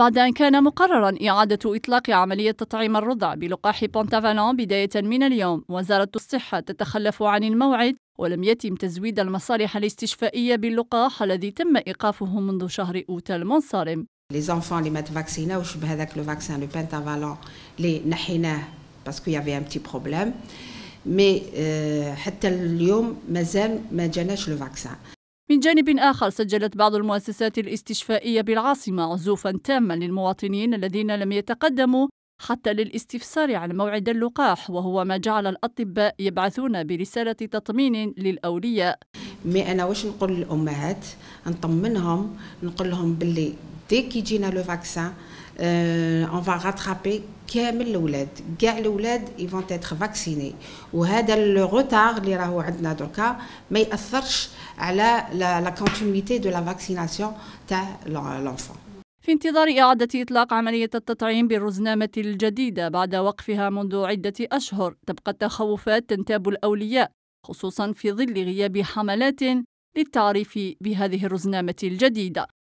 بعد أن كان مقررا إعادة إطلاق عملية تطعيم الرضع بلقاح بونتافالون بداية من اليوم وزارة الصحة تتخلف عن الموعد ولم يتم تزويد المصالح الاستشفائية باللقاح الذي تم إيقافه منذ شهر أوت المنصرم Les les enfants mettent vaccinés لي زونفون اللي ما تفاكسيناوش بهذاك لو فاكسان لو بنتافالون اللي نحيناه باسكو يافي ان بتي بروبليم مي حتى اليوم مازال ما جاناش le vaccin من جانب آخر سجلت بعض المؤسسات الاستشفائية بالعاصمة عزوفا تاما للمواطنين الذين لم يتقدموا حتى للاستفسار عن موعد اللقاح وهو ما جعل الأطباء يبعثون برسالة تطمين للأولياء ما أنا واش نقول للأمهات نطمنهم نقول لهم باللي dès كي يجينا لو فاكسان اون فا راترابي كامل الاولاد كاع الاولاد يفون تيتر فاكسيني وهذا لو روتار اللي راهو عندنا دركا ما ياثرش على لا كونتينيتي دو لا فاكسيناسيون تاع لونفون في انتظار إعادة إطلاق عملية التطعيم بالرزنامة الجديدة بعد وقفها منذ عدة أشهر تبقى التخوفات تنتاب الأولياء خصوصا في ظل غياب حملات للتعريف بهذه الرزنامة الجديدة